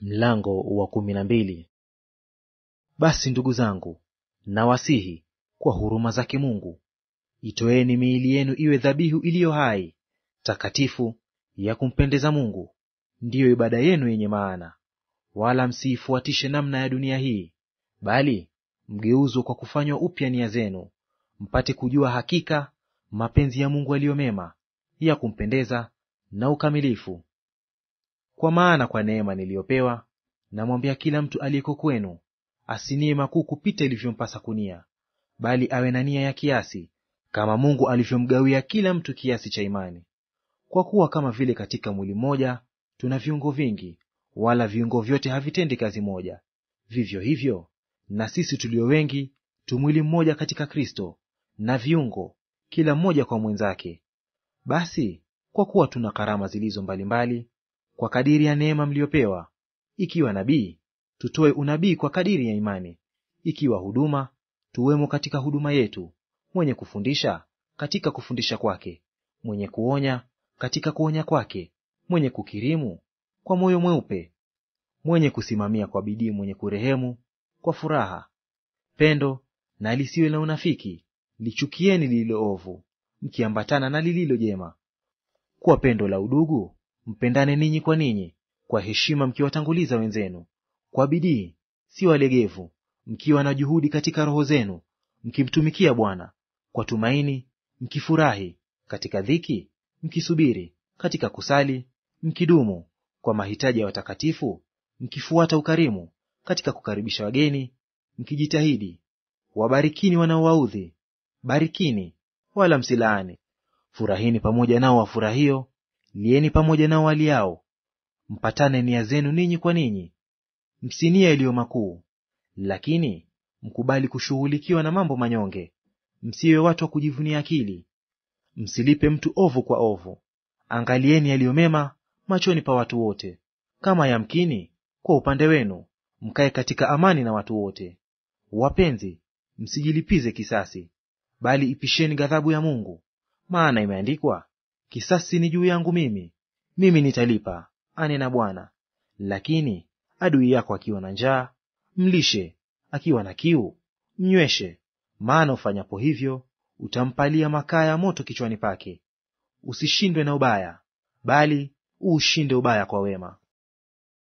Mlango wa kumi na mbili. Basi ndugu zangu, nawasihi kwa huruma zake Mungu, itoeni miili yenu iwe dhabihu iliyo hai, takatifu, ya kumpendeza Mungu, ndiyo ibada yenu yenye maana. Wala msiifuatishe namna ya dunia hii, bali mgeuzwe kwa kufanywa upya nia zenu, mpate kujua hakika mapenzi ya Mungu aliyomema mema, ya kumpendeza na ukamilifu. Kwa maana kwa neema niliyopewa namwambia kila mtu aliyeko kwenu asinie makuu kupita ilivyompasa kunia, bali awe na nia ya kiasi, kama Mungu alivyomgawia kila mtu kiasi cha imani. Kwa kuwa kama vile katika mwili mmoja tuna viungo vingi, wala viungo vyote havitendi kazi moja, vivyo hivyo na sisi tulio wengi tu mwili mmoja katika Kristo, na viungo kila mmoja kwa mwenzake. Basi kwa kuwa tuna karama zilizo mbalimbali, kwa kadiri ya neema mliyopewa; ikiwa nabii, tutoe unabii kwa kadiri ya imani; ikiwa huduma, tuwemo katika huduma yetu; mwenye kufundisha, katika kufundisha kwake; mwenye kuonya, katika kuonya kwake; mwenye kukirimu, kwa moyo mweupe; mwenye kusimamia kwa bidii; mwenye kurehemu, kwa furaha. Pendo na lisiwe na unafiki. Lichukieni lililo ovu, mkiambatana na lililo jema. Kwa pendo la udugu Mpendane ninyi kwa ninyi kwa heshima, mkiwatanguliza wenzenu kwa bidii, si walegevu, mkiwa na juhudi katika roho zenu, mkimtumikia Bwana kwa tumaini, mkifurahi katika dhiki, mkisubiri katika kusali, mkidumu kwa mahitaji ya watakatifu, mkifuata ukarimu katika kukaribisha wageni, mkijitahidi. Wabarikini wanaowaudhi, barikini wala msilaani. Furahini pamoja nao wafurahio, lieni pamoja na waliao, mpatane nia zenu ninyi kwa ninyi, msinia yaliyo makuu, lakini mkubali kushughulikiwa na mambo manyonge, msiwe watu wa kujivunia akili. Msilipe mtu ovu kwa ovu, angalieni yaliyo mema machoni pa watu wote. Kama yamkini kwa upande wenu mkae katika amani na watu wote. Wapenzi, msijilipize kisasi, bali ipisheni ghadhabu ya Mungu, maana imeandikwa, Kisasi ni juu yangu mimi, mimi nitalipa, anena Bwana. Lakini adui yako akiwa na njaa mlishe, akiwa na kiu mnyweshe, maana ufanyapo hivyo utampalia makaa ya moto kichwani pake. Usishindwe na ubaya, bali uushinde ubaya kwa wema.